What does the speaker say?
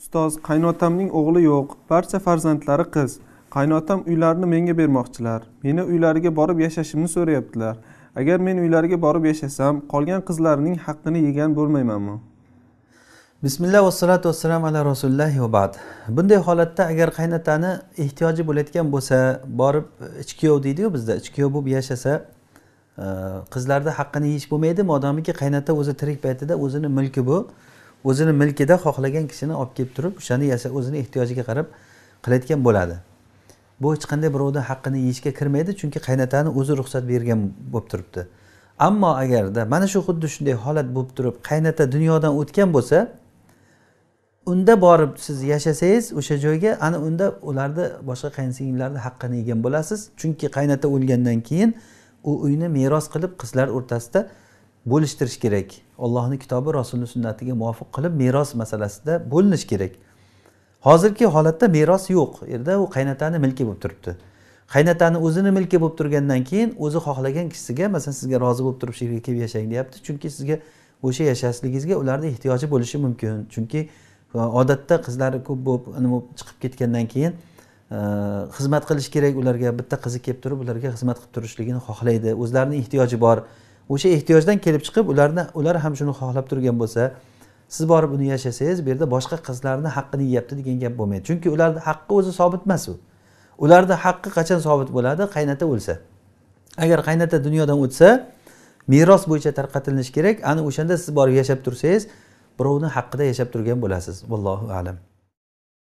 ustoz qaynotamning o'g'li yo'q barcha farzandlari qiz qaynotam uylarini menga bermoqchilar meni uylariga borib yashashimni so'rayaptilar agar men uylariga borib yashasam qolgan qizlarning haqqini yegan bo'lmaymanmi bismillah vassalatu vassalam ala rasulillahi va bad bunday holatda agar qaynotani ehtiyoji bo'layotgan bo'lsa borib kuyov deydiyu bizda kuyov bo'lib yashasa e, qizlarni haqqini yeyish bo'lmaydi modomiki qaynota o'zi tirik paytida o'zini mulki bu o'zini milkida xohlagan kishini olib kelib turib o'shani yasa o'zini ehtiyojiga qarab qilayotgan bo'ladi bu hech qanday birovni haqqini yeyishga kirmaydi chunki qaynotani o'zi ruxsat bergan bo'lib turibdi ammo agarda mana shu xuddi shunday holat bo'lib turib qaynota dunyodan o'tgan bo'lsa unda borib siz yashasangiz o'sha joyga ana unda ularni boshqa qayinsingillarni haqqini yegan bo'lasiz chunki qaynota o'lgandan keyin u uyni meros qilib qizlar o'rtasida bo'lishtirish kerak ollohni kitobi rasulni sunnatiga muvofiq qilib meros masalasida bo'linish kerak hozirgi holatda meros yo'q yerda u qaynotani milki bo'lib turibdi qaynotani o'zini milki bo'lib turgandan keyin o'zi xohlagan kishisiga masalan sizga rozi bo'lib turib shu yerga kelib yashang deyapti chunki sizga o'sha yashashligingizga ularni ehtiyoji bo'lishi mumkin chunki e, odatda qizlari ko'p bo'lib nima bo'lib chiqib ketgandan keyin e, xizmat qilish kerak ularga bitta qizi kelib turib ularga xizmat qilib turishligini xohlaydi o'zlarini ehtiyoji bor o'sha ehtiyojdan kelib chiqib ularni ular ham shuni xohlab turgan bo'lsa siz borib uni yashasangiz bu yerda boshqa qizlarni haqqini yeyapti degan gap bo'lmaydi chunki ularni haqqi o'zi sobit emas u ularni haqqi qachon sobit bo'ladi qaynota o'lsa agar qaynota dunyodan o'tsa meros bo'yicha tarqatilishi kerak ana o'shanda siz borib yashab tursangiz birovni haqqida yashab turgan bo'lasiz vallohu alam